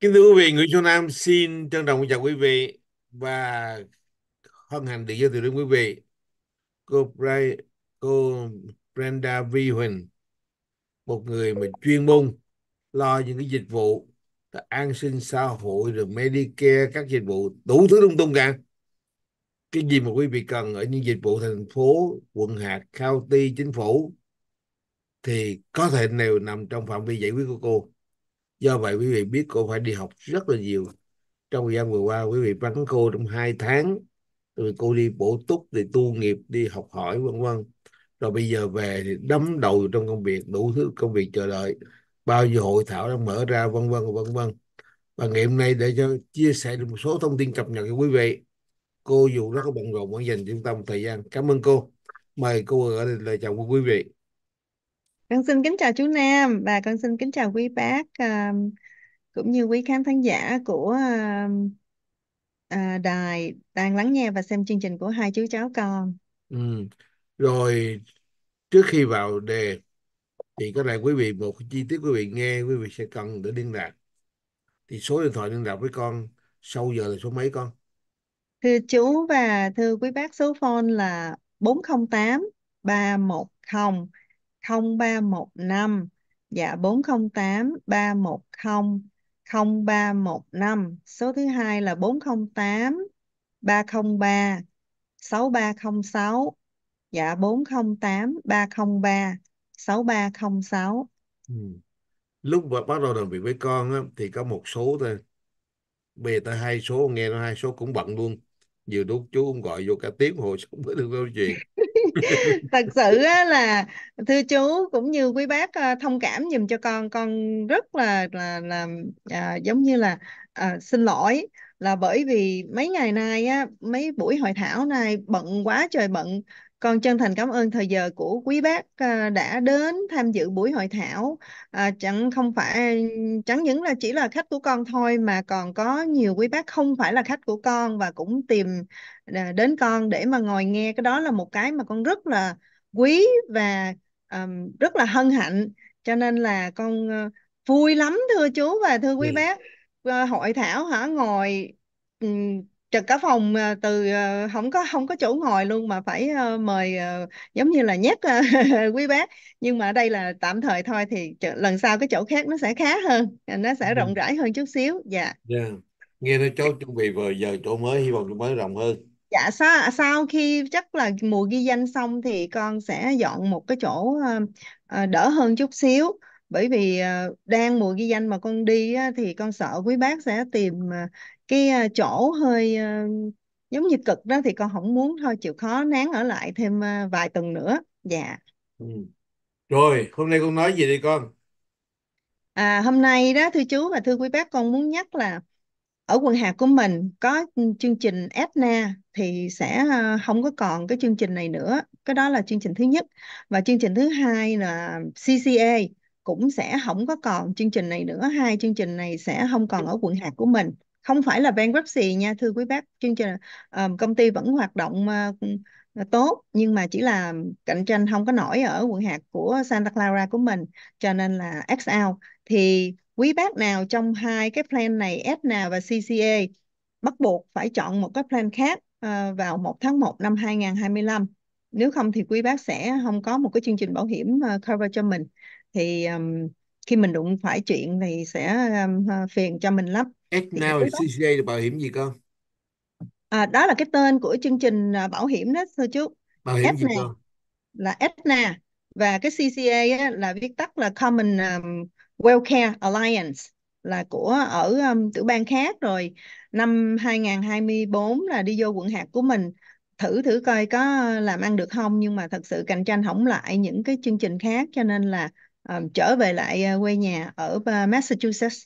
Kính thưa quý vị, Nguyễn Xuân Nam xin trân trọng chào quý vị và hân hạnh được giới thiệu đến quý vị cô, Bray, cô Brenda Vi Huỳnh, một người mà chuyên môn lo những cái dịch vụ an sinh xã hội rồi Medicare các dịch vụ đủ thứ lung tung cả cái gì mà quý vị cần ở những dịch vụ thành phố quận hạt county chính phủ thì có thể đều nằm trong phạm vi giải quyết của cô do vậy quý vị biết cô phải đi học rất là nhiều trong thời gian vừa qua quý vị vắng cô trong hai tháng rồi cô đi bổ túc thì tu nghiệp đi học hỏi vân vân rồi bây giờ về thì đấm đầu trong công việc đủ thứ công việc chờ đợi bao nhiêu hội thảo đang mở ra vân vân vân vân và ngày hôm nay để cho chia sẻ được một số thông tin cập nhật cho quý vị cô dù rất là bận rộn vẫn dành chúng ta một thời gian cảm ơn cô mời cô gửi lời chào của quý vị con xin kính chào chú Nam và con xin kính chào quý bác à, cũng như quý khán thính giả của à, à, đài đang lắng nghe và xem chương trình của hai chú cháu con. Ừ. Rồi trước khi vào đề thì có lẽ quý vị một chi tiết quý vị nghe quý vị sẽ cần để liên lạc. Thì số điện thoại liên lạc với con sau giờ là số mấy con? Thưa chú và thưa quý bác số phone là 408 310 0315 dạ 408 310 0315 số thứ hai là 408 303 6306 dạ 408 303 6306 ừ. lúc mà bắt đầu làm việc với con á, thì có một số thôi bây giờ tới hai số nghe nó hai số cũng bận luôn vừa lúc chú cũng gọi vô cả tiếng hồ sống mới được câu chuyện thật sự là thưa chú cũng như quý bác ờ, thông cảm dùm cho con con rất là là là à, giống như là à, xin lỗi là bởi vì mấy ngày nay á mấy buổi hội thảo này bận quá trời bận con chân thành cảm ơn thời giờ của quý bác à, đã đến tham dự buổi hội thảo. À, chẳng không phải chẳng những là chỉ là khách của con thôi mà còn có nhiều quý bác không phải là khách của con và cũng tìm à, đến con để mà ngồi nghe cái đó là một cái mà con rất là quý và rất là hân hạnh. Cho nên là con ờ, vui lắm thưa chú và thưa quý ừ. bác. Ờ, hội thảo hả ngồi trật cả phòng à, từ không à, có không có chỗ ngồi luôn mà phải ờ, mời ờ, giống như là nhét ờ, quý bác nhưng mà đây là tạm thời thôi thì lần sau cái chỗ khác nó sẽ khá hơn à, nó sẽ ừ. rộng rãi hơn chút xíu dạ yeah. Dạ. nghe nói cháu chuẩn bị vừa giờ chỗ mới hy vọng chỗ mới rộng hơn dạ sau sau khi chắc là mùa ghi danh xong thì con sẽ dọn một cái chỗ đỡ hơn chút xíu bởi vì đang mùa ghi danh mà con đi thì con sợ quý bác sẽ tìm cái ờ, chỗ hơi ờ, giống như cực đó thì con không muốn thôi chịu khó nán ở lại thêm ờ, vài tuần nữa dạ ừ. rồi hôm nay con nói gì đi con à, hôm nay đó thưa chú và thưa quý bác con muốn nhắc là ở quận hạt của mình có chương trình Etna thì sẽ không có còn cái chương trình này nữa cái đó là chương trình thứ nhất và chương trình thứ hai là CCA cũng sẽ không có còn chương trình này nữa hai chương trình này sẽ không còn ở quận hạt của mình không phải là bankruptcy nha thưa quý bác chương trình um, công ty vẫn hoạt động uh, tốt nhưng mà chỉ là cạnh tranh không có nổi ở quận hạt của Santa Clara của mình cho nên là x out thì quý bác nào trong hai cái plan này ESNA và CCA bắt buộc phải chọn một cái plan khác uh, vào 1 tháng 1 năm 2025 nếu không thì quý bác sẽ không có một cái chương trình bảo hiểm uh, cover cho mình thì um, khi mình đụng phải chuyện thì sẽ um, phiền cho mình lắm Act Thì CCA là bảo hiểm gì con? À, đó là cái tên của chương trình à, bảo hiểm đó thưa chú. Bảo hiểm Act gì con? Là ETNA và cái CCA á, là viết tắt là Common um, Welfare Alliance là của ở um, tiểu bang khác rồi năm 2024 là đi vô quận hạt của mình thử thử coi có làm ăn được không nhưng mà thật sự cạnh tranh hỏng lại những cái chương trình khác cho nên là um, trở về lại uh, quê nhà ở uh, Massachusetts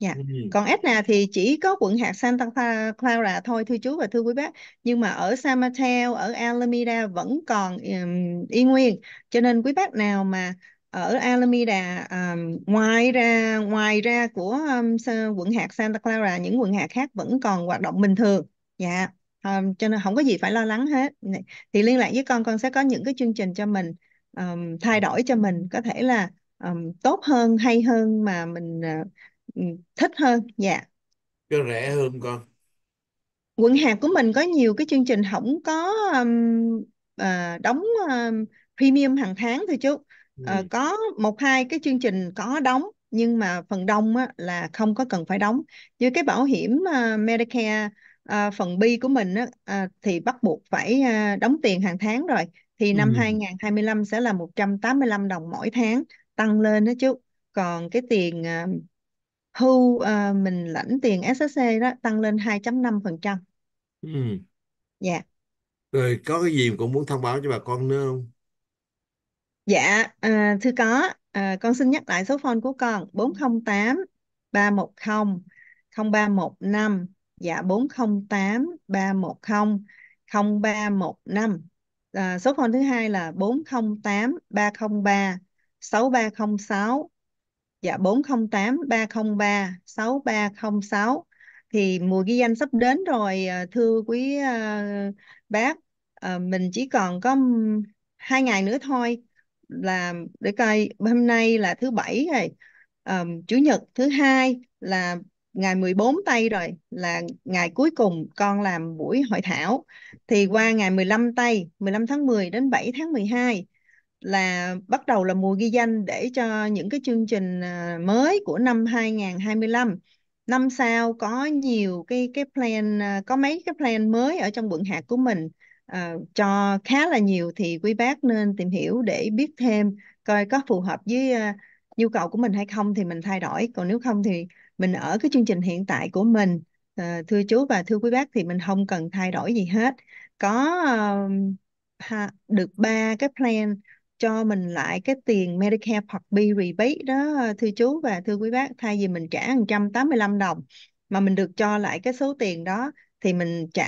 Dạ. Ừ. Còn Etna thì chỉ có quận hạt Santa Clara thôi thưa chú và thưa quý bác. Nhưng mà ở San Mateo, ở Alameda vẫn còn um, y nguyên. Cho nên quý bác nào mà ở Alameda um, ngoài ra ngoài ra của um, quận hạt Santa Clara những quận hạt khác vẫn còn hoạt động bình thường. Dạ. Um, cho nên không có gì phải lo lắng hết. Thì liên lạc với con con sẽ có những cái chương trình cho mình um, thay đổi cho mình có thể là um, tốt hơn hay hơn mà mình uh, Ừ, thích hơn dạ Cho rẻ hơn con. quận hạt của mình có nhiều cái chương trình không có um, ờ, đóng um, premium hàng tháng thôi chú Ờ, ừ. có một hai cái chương trình có đóng nhưng mà phần đông á, là không có cần phải đóng Như cái bảo hiểm ờ, Medicare ờ, phần B của mình á, ờ, thì bắt buộc phải ờ, đóng tiền hàng tháng rồi thì ừ. năm Ừ. 2025 sẽ là 185 đồng mỗi tháng tăng lên đó chú còn cái tiền ờ, hưu à, ờ, mình lãnh tiền SSC đó tăng lên 2.5%. Ừ. Dạ. Rồi có cái gì cũng muốn thông báo cho bà con nữa không? Dạ, à, thưa có, à, con xin nhắc lại số phone của con 408 310 0315 dạ 408 310 0315 à, số phone thứ hai là 408 303 6306 dạ 408 303 6306 thì mùa ghi danh sắp đến rồi à, thưa quý uh, bác uh, mình chỉ còn có hai ngày nữa thôi là để coi hôm nay là thứ bảy rồi um, chủ nhật thứ hai là ngày 14 tây rồi là ngày cuối cùng con làm buổi hội thảo thì qua ngày 15 tây 15 tháng 10 đến 7 tháng 12 là bắt đầu là mùa ghi danh để cho những cái chương trình à, mới của năm 2025 năm sau có nhiều cái cái plan à, có mấy cái plan mới ở trong quận hạt của mình uh, cho khá là nhiều thì quý bác nên tìm hiểu để biết thêm coi có phù hợp với uh, nhu cầu của mình hay không thì mình thay đổi còn nếu không thì mình ở cái chương trình hiện tại của mình uh, thưa chú và thưa quý bác thì mình không cần thay đổi gì hết có uh, ha, được ba cái plan cho mình lại cái tiền Medicare Part B rebate đó thưa chú và thưa quý bác thay vì mình trả 185 đồng mà mình được cho lại cái số tiền đó thì mình trả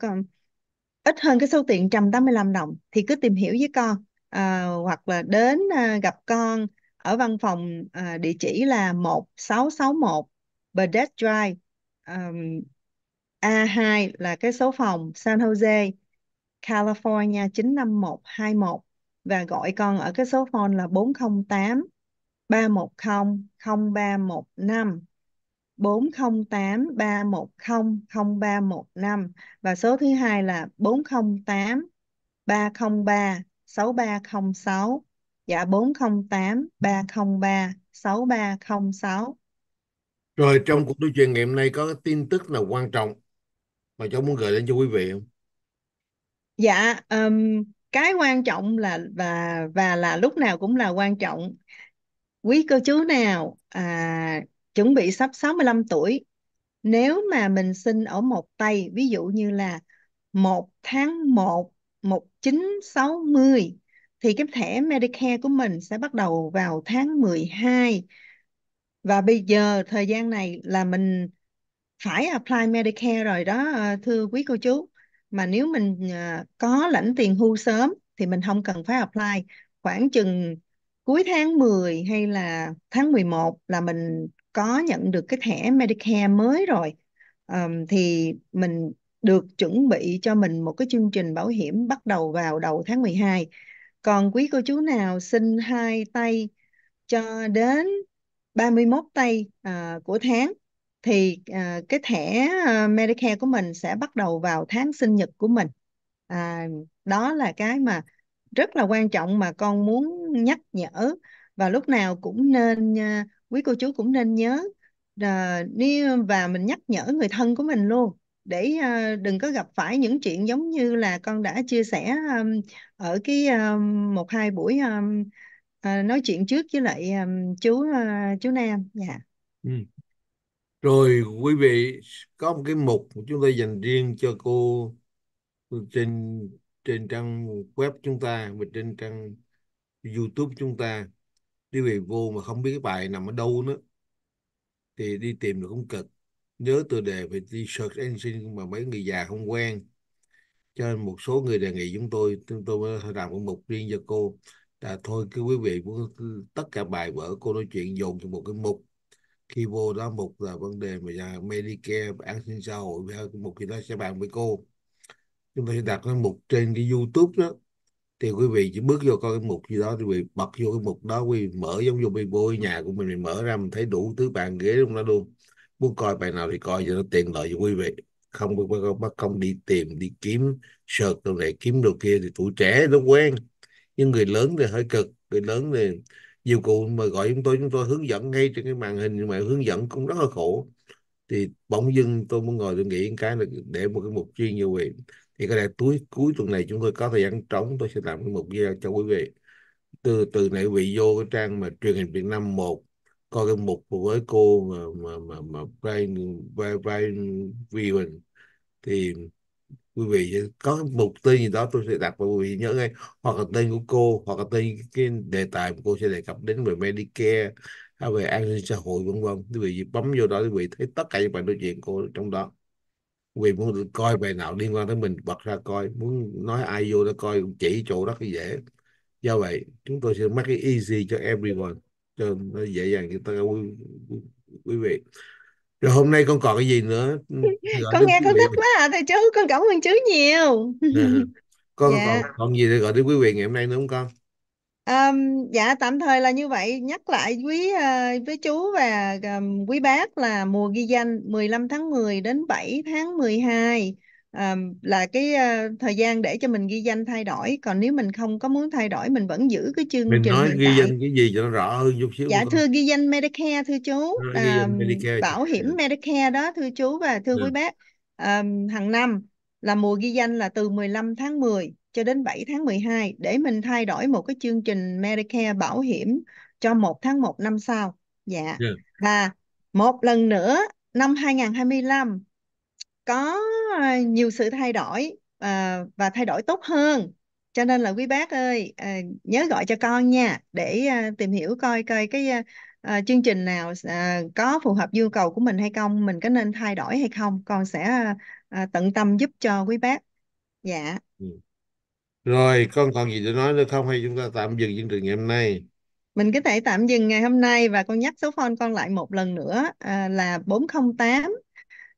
ờ, ít hơn cái số tiền 185 đồng thì cứ tìm hiểu với con à, hoặc là đến à, gặp con ở văn phòng à, địa chỉ là 1661 Burdett Drive um, A2 là cái số phòng San Jose California 95121 và gọi con ở cái số phone là 408 310 0315 408 310 0315 và số thứ hai là 408 303 6306 dạ 408 303 6306 rồi trong cuộc nói chuyện ngày hôm nay có cái tin tức nào quan trọng mà cháu muốn gửi đến cho quý vị không? Dạ, um, cái quan trọng là và và là lúc nào cũng là quan trọng quý cô chú nào à, chuẩn bị sắp 65 tuổi nếu mà mình sinh ở một tay ví dụ như là 1 tháng 1 1960 thì cái thẻ Medicare của mình sẽ bắt đầu vào tháng 12 và bây giờ thời gian này là mình phải apply Medicare rồi đó ờ, thưa quý cô chú mà nếu mình à, có lãnh tiền hưu sớm thì mình không cần phải apply khoảng chừng cuối tháng 10 hay là tháng 11 là mình có nhận được cái thẻ Medicare mới rồi um, thì mình được chuẩn bị cho mình một cái chương trình bảo hiểm bắt đầu vào đầu tháng 12. Còn quý cô chú nào xin hai tay cho đến 31 tay à, của tháng thì à, cái thẻ à, Medicare của mình sẽ bắt đầu vào tháng sinh nhật của mình à, đó là cái mà rất là quan trọng mà con muốn nhắc nhở và lúc nào cũng nên à, quý cô chú cũng nên nhớ à, và mình nhắc nhở người thân của mình luôn để à, đừng có gặp phải những chuyện giống như là con đã chia sẻ um, ở cái um, một hai buổi um, à, nói chuyện trước với lại um, chú uh, chú Nam dạ yeah. ừ, rồi quý vị có một cái mục chúng ta dành riêng cho cô trên trên trang web chúng ta và trên trang YouTube chúng ta. đi về vô mà không biết cái bài nằm ở đâu nữa thì đi tìm được cũng cực. Nhớ tựa đề phải đi search engine mà mấy người già không quen. Cho nên một số người đề nghị chúng tôi chúng tôi mới làm một mục riêng cho cô. Là thôi cứ quý vị tất cả bài vở cô nói chuyện dồn cho một cái mục khi vô đó mục là vấn đề mà Medicare an sinh xã hội một khi đó sẽ bàn với cô chúng ta sẽ đặt cái mục trên cái YouTube đó thì quý vị chỉ bước vô coi cái mục gì đó thì quý vị bật vô cái mục đó quý vị mở giống như quý bôi nhà của mình mình mở ra mình thấy đủ thứ bàn ghế trong đó luôn muốn coi bài nào thì coi cho nó tiện lợi cho quý vị không không không đi tìm đi kiếm sợ đồ này kiếm đồ kia thì tuổi trẻ nó quen nhưng người lớn thì hơi cực người lớn thì nhiều cụ mà gọi chúng tôi chúng tôi hướng dẫn ngay trên cái màn hình nhưng mà hướng dẫn cũng rất là khổ thì bỗng dưng tôi muốn ngồi tôi nghĩ cái là để một cái mục riêng như vậy thì có lẽ cuối cuối tuần này chúng tôi có thời gian trống tôi sẽ làm cái mục riêng cho quý vị từ từ nãy vị vô cái trang mà truyền hình Việt Nam một coi cái mục với cô mà mà mà mà vai vai vai vì thì quý vị có mục tiêu gì đó tôi sẽ đặt và quý vị nhớ ngay hoặc là tên của cô hoặc là tên cái đề tài mà cô sẽ đề cập đến về Medicare hay về an sinh xã hội vân vân quý vị bấm vô đó quý vị thấy tất cả những bài nói chuyện cô trong đó quý vị muốn coi bài nào liên quan tới mình bật ra coi muốn nói ai vô đó coi chỉ chỗ rất là dễ do vậy chúng tôi sẽ make it easy cho everyone cho nó dễ dàng cho tất cả quý, quý vị rồi hôm nay con còn cái gì nữa gọi con nghe con thích quá à thầy chú con cảm ơn chú nhiều à, con dạ. còn còn gì để gọi đến quý vị ngày hôm nay nữa không con Um, dạ tạm thời là như vậy nhắc lại quý uh, với chú và um, quý bác là mùa ghi danh 15 tháng 10 đến 7 tháng 12 là cái uh, thời gian để cho mình ghi danh thay đổi còn nếu mình không có muốn thay đổi mình vẫn giữ cái chương mình trình nói ghi tại danh cái gì cho nó rõ hơn chút xíu dạ thôi. thưa ghi danh Medicare thưa chú Nói ờ, Medicare. bảo hiểm Medicare đó thưa chú và thưa Ừ. quý dạ. bác um, hàng năm là mùa ghi danh là từ 15 tháng 10 cho đến 7 tháng 12 để mình thay đổi một cái chương trình Medicare bảo hiểm cho 1 tháng 1 năm sau dạ Yeah. Dạ. và một lần nữa năm 2025 có nhiều sự thay đổi à, và thay đổi tốt hơn cho nên là quý bác ơi à, nhớ gọi cho con nha để à, tìm hiểu coi coi cái à, à chương trình nào à, có phù hợp nhu cầu của mình hay không mình có nên thay đổi hay không con sẽ à, à tận tâm giúp cho quý bác dạ ừ. rồi con còn gì để nói nữa không hay chúng ta tạm dừng chương trình ngày hôm nay mình có thể tạm dừng ngày hôm nay và con nhắc số phone con lại một lần nữa à, là 408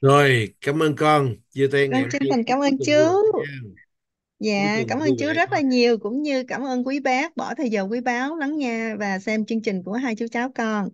Rồi, cảm ơn con. Giơ tay con ngày chân thành cảm ơn chú. Dạ, Cuối cảm ơn vui chú vẻ. rất là nhiều cũng như cảm ơn quý bác bỏ thời giờ quý báu lắng nghe và xem chương trình của hai chú cháu con.